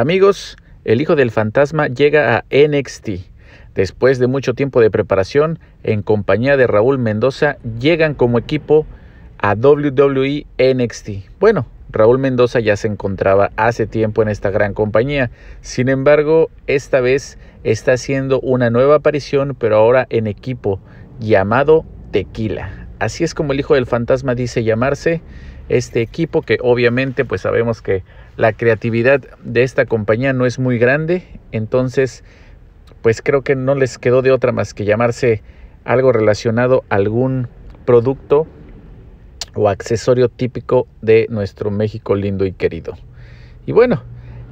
Amigos, el hijo del fantasma llega a NXT. Después de mucho tiempo de preparación, en compañía de Raúl Mendoza, llegan como equipo a WWE NXT. Bueno, Raúl Mendoza ya se encontraba hace tiempo en esta gran compañía. Sin embargo, esta vez está haciendo una nueva aparición, pero ahora en equipo, llamado Tequila. Así es como el hijo del fantasma dice llamarse este equipo que obviamente pues sabemos que la creatividad de esta compañía no es muy grande, entonces pues creo que no les quedó de otra más que llamarse algo relacionado a algún producto o accesorio típico de nuestro México lindo y querido. Y bueno,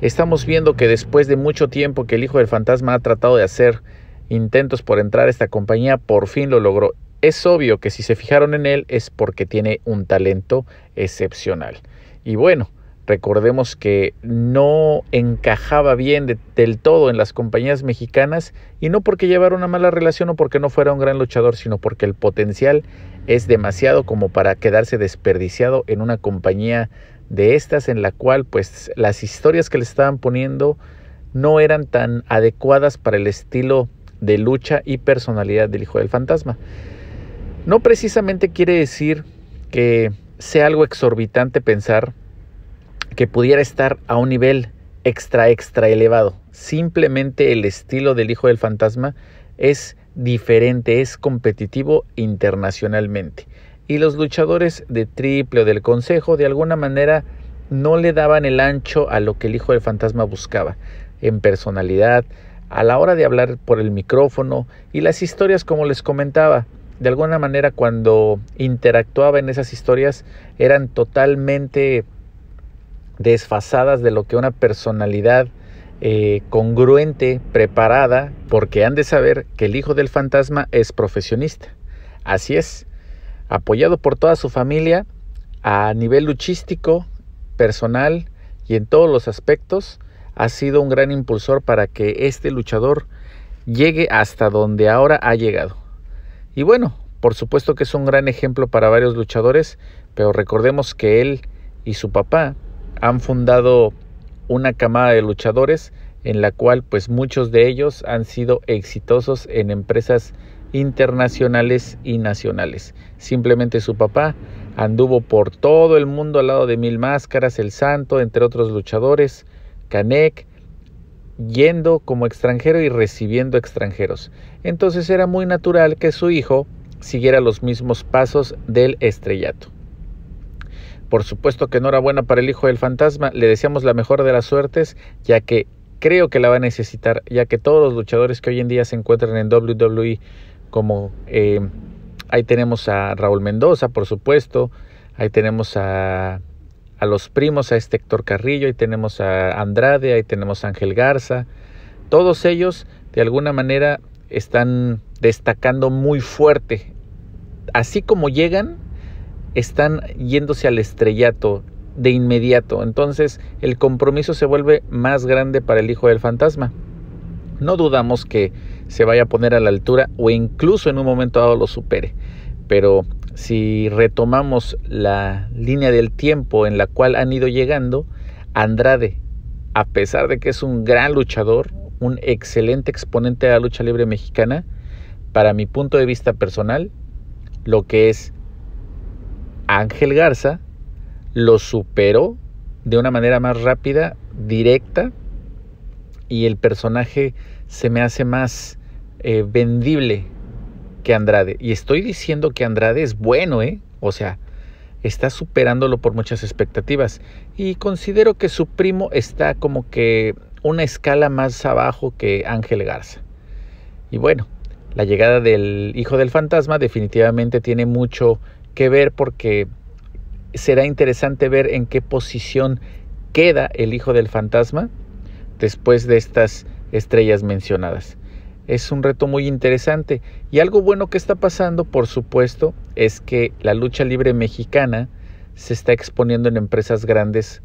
estamos viendo que después de mucho tiempo que el hijo del fantasma ha tratado de hacer intentos por entrar a esta compañía, por fin lo logró. Es obvio que si se fijaron en él es porque tiene un talento excepcional. Y bueno, recordemos que no encajaba bien del todo en las compañías mexicanas y no porque llevara una mala relación o porque no fuera un gran luchador, sino porque el potencial es demasiado como para quedarse desperdiciado en una compañía de estas en la cual pues las historias que le estaban poniendo no eran tan adecuadas para el estilo de lucha y personalidad del hijo del fantasma. No precisamente quiere decir que sea algo exorbitante pensar que pudiera estar a un nivel extra extra elevado. Simplemente el estilo del hijo del fantasma es diferente, es competitivo internacionalmente. Y los luchadores de triple o del consejo de alguna manera no le daban el ancho a lo que el hijo del fantasma buscaba, en personalidad, a la hora de hablar por el micrófono y las historias como les comentaba de alguna manera cuando interactuaba en esas historias eran totalmente desfasadas de lo que una personalidad eh, congruente, preparada, porque han de saber que el hijo del fantasma es profesionista. Así es, apoyado por toda su familia a nivel luchístico, personal y en todos los aspectos, ha sido un gran impulsor para que este luchador llegue hasta donde ahora ha llegado. Y bueno, por supuesto que es un gran ejemplo para varios luchadores, pero recordemos que él y su papá han fundado una camada de luchadores en la cual pues muchos de ellos han sido exitosos en empresas internacionales y nacionales. Simplemente su papá anduvo por todo el mundo al lado de Mil Máscaras, El Santo, entre otros luchadores, Canek, yendo como extranjero y recibiendo extranjeros. Entonces era muy natural que su hijo siguiera los mismos pasos del estrellato. Por supuesto que buena para el hijo del fantasma, le deseamos la mejor de las suertes, ya que creo que la va a necesitar, ya que todos los luchadores que hoy en día se encuentran en WWE, como eh, ahí tenemos a Raúl Mendoza, por supuesto, ahí tenemos a a los primos, a este Héctor Carrillo, ahí tenemos a Andrade, ahí tenemos a Ángel Garza. Todos ellos, de alguna manera, están destacando muy fuerte. Así como llegan, están yéndose al estrellato de inmediato. Entonces, el compromiso se vuelve más grande para el hijo del fantasma. No dudamos que se vaya a poner a la altura o incluso en un momento dado lo supere. Pero si retomamos la línea del tiempo en la cual han ido llegando, Andrade, a pesar de que es un gran luchador, un excelente exponente de la lucha libre mexicana, para mi punto de vista personal, lo que es Ángel Garza lo superó de una manera más rápida, directa, y el personaje se me hace más eh, vendible Andrade. Y estoy diciendo que Andrade es bueno, ¿eh? O sea, está superándolo por muchas expectativas. Y considero que su primo está como que una escala más abajo que Ángel Garza. Y bueno, la llegada del hijo del fantasma definitivamente tiene mucho que ver porque será interesante ver en qué posición queda el hijo del fantasma después de estas estrellas mencionadas es un reto muy interesante. Y algo bueno que está pasando, por supuesto, es que la lucha libre mexicana se está exponiendo en empresas grandes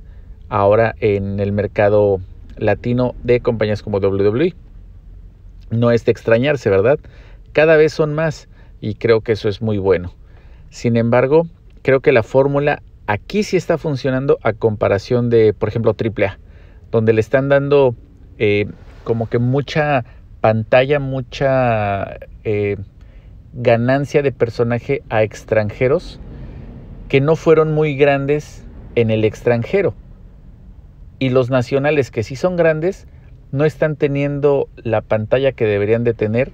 ahora en el mercado latino de compañías como WWE. No es de extrañarse, ¿verdad? Cada vez son más y creo que eso es muy bueno. Sin embargo, creo que la fórmula aquí sí está funcionando a comparación de, por ejemplo, AAA, donde le están dando eh, como que mucha pantalla mucha eh, ganancia de personaje a extranjeros que no fueron muy grandes en el extranjero. Y los nacionales que sí son grandes no están teniendo la pantalla que deberían de tener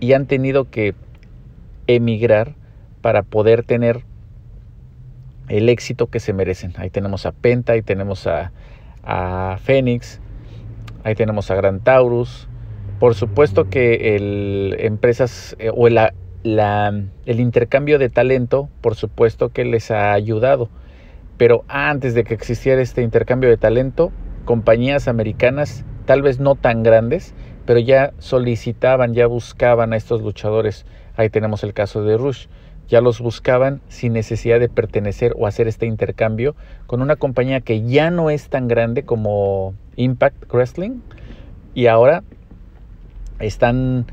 y han tenido que emigrar para poder tener el éxito que se merecen. Ahí tenemos a Penta, ahí tenemos a, a Fénix, ahí tenemos a Gran Taurus, por supuesto que el empresas eh, o la, el intercambio de talento, por supuesto que les ha ayudado. Pero antes de que existiera este intercambio de talento, compañías americanas, tal vez no tan grandes, pero ya solicitaban, ya buscaban a estos luchadores. Ahí tenemos el caso de Rush. Ya los buscaban sin necesidad de pertenecer o hacer este intercambio con una compañía que ya no es tan grande como Impact Wrestling y ahora están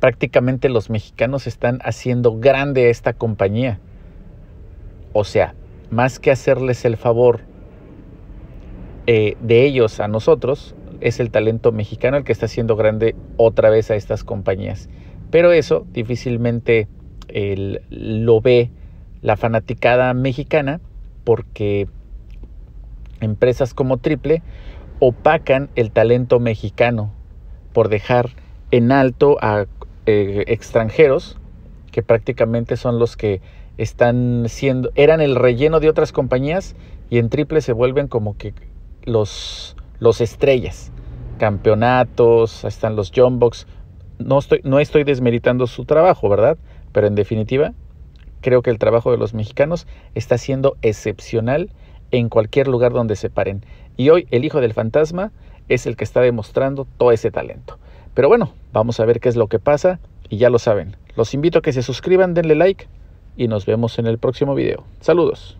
prácticamente los mexicanos están haciendo grande esta compañía. O sea, más que hacerles el favor eh, de ellos a nosotros, es el talento mexicano el que está haciendo grande otra vez a estas compañías. Pero eso difícilmente lo ve la fanaticada mexicana porque empresas como Triple opacan el talento mexicano por dejar en alto a eh, extranjeros, que prácticamente son los que están siendo, eran el relleno de otras compañías y en triple se vuelven como que los, los estrellas, campeonatos, están los jumbox. No estoy, no estoy desmeritando su trabajo, ¿verdad? Pero en definitiva, creo que el trabajo de los mexicanos está siendo excepcional en cualquier lugar donde se paren. Y hoy el hijo del fantasma es el que está demostrando todo ese talento. Pero bueno, vamos a ver qué es lo que pasa y ya lo saben. Los invito a que se suscriban, denle like y nos vemos en el próximo video. Saludos.